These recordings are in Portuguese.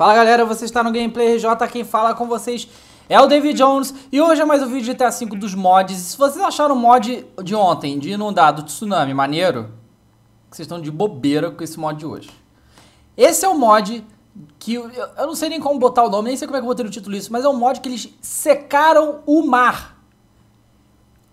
Fala galera, você está no Gameplay RJ, quem fala com vocês é o David Jones E hoje é mais um vídeo de GTA V dos mods e Se vocês acharam o mod de ontem, de inundado, de tsunami, maneiro Vocês estão de bobeira com esse mod de hoje Esse é o mod que, eu, não sei nem como botar o nome, nem sei como é que eu botei no título isso Mas é um mod que eles secaram o mar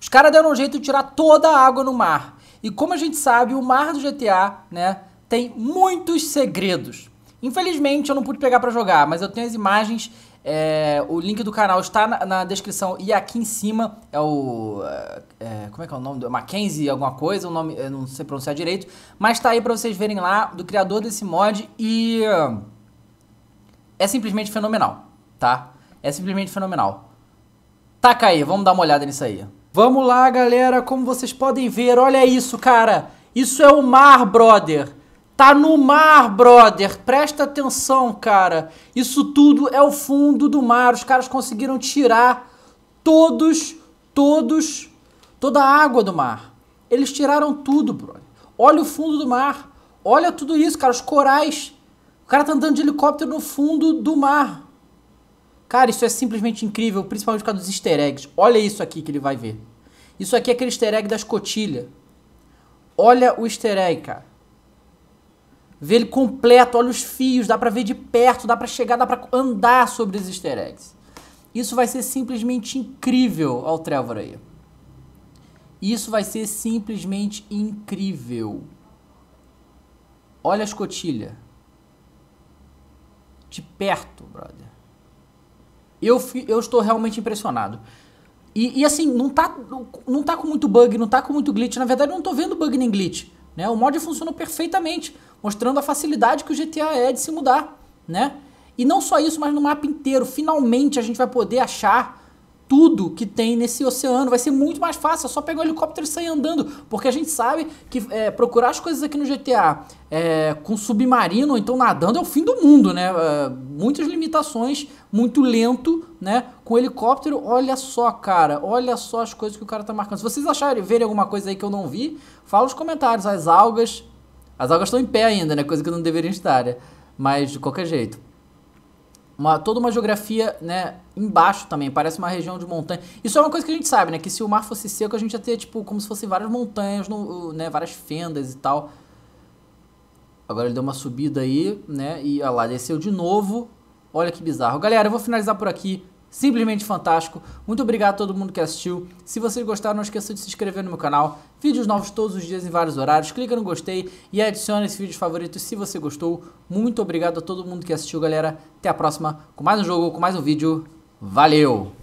Os caras deram um jeito de tirar toda a água no mar E como a gente sabe, o mar do GTA, né, tem muitos segredos Infelizmente eu não pude pegar para jogar, mas eu tenho as imagens. É, o link do canal está na, na, descrição e aqui em cima é o. É, como é que é o nome? Do, Mackenzie, alguma coisa, o nome eu não sei pronunciar direito. Mas tá aí para vocês verem lá, do criador desse mod e. É simplesmente fenomenal, tá? É simplesmente fenomenal. Taca aí, vamos dar uma olhada nisso aí. Vamos lá, galera, como vocês podem ver, olha isso, cara. Isso é o mar, brother. Tá no mar, brother. Presta atenção, cara. Isso tudo é o fundo do mar. Os caras conseguiram tirar todos, todos, toda a água do mar. Eles tiraram tudo, brother. Olha o fundo do mar. Olha tudo isso, cara. Os corais. O cara tá andando de helicóptero no fundo do mar. Cara, isso é simplesmente incrível, principalmente por causa dos easter eggs. Olha isso aqui que ele vai ver. Isso aqui é aquele easter egg da escotilha. Olha o easter egg, cara. Vê ele completo, olha os fios, dá para ver de perto, dá para chegar, dá para andar sobre os easter eggs. Isso vai ser simplesmente incrível ao Trevor aí. Isso vai ser simplesmente incrível. Olha a escotilha. De perto, brother. Eu, eu estou realmente impressionado. E, e, assim, não tá, não tá com muito bug, não tá com muito glitch. Na verdade, eu não tô vendo bug nem glitch. Né? O mod funcionou perfeitamente, mostrando a facilidade que o GTA é de se mudar. Né? E não só isso, mas no mapa inteiro. Finalmente a gente vai poder achar tudo que tem nesse oceano. Vai ser muito mais fácil, é só pegar o helicóptero e sair andando. Porque a gente sabe que é, procurar as coisas aqui no GTA é, com submarino ou então nadando é o fim do mundo, né? É, muitas limitações, muito lento, né? Com helicóptero, olha só, cara, olha só as coisas que o cara tá marcando. Se vocês acharem, verem alguma coisa aí que eu não vi, fala nos comentários. As algas. As algas estão em pé ainda, né? Coisa que não deveriam estar, né? Mas de qualquer jeito uma, toda uma geografia, né, embaixo também, parece uma região de montanha. Isso é uma coisa que a gente sabe, né, que se o mar fosse seco, a gente ia ter, tipo, como se fossem várias montanhas, no, né, várias fendas e tal. Agora ele deu uma subida aí, né, e olha lá, desceu de novo. Olha que bizarro. Galera, eu vou finalizar por aqui. Simplesmente fantástico. Muito obrigado a todo mundo que assistiu. Se vocês gostaram, não esqueça de se inscrever no meu canal. Vídeos novos todos os dias em vários horários. Clica no gostei e adicione esse vídeo favorito se você gostou. Muito obrigado a todo mundo que assistiu, galera. Até a próxima com mais um jogo, com mais um vídeo. Valeu!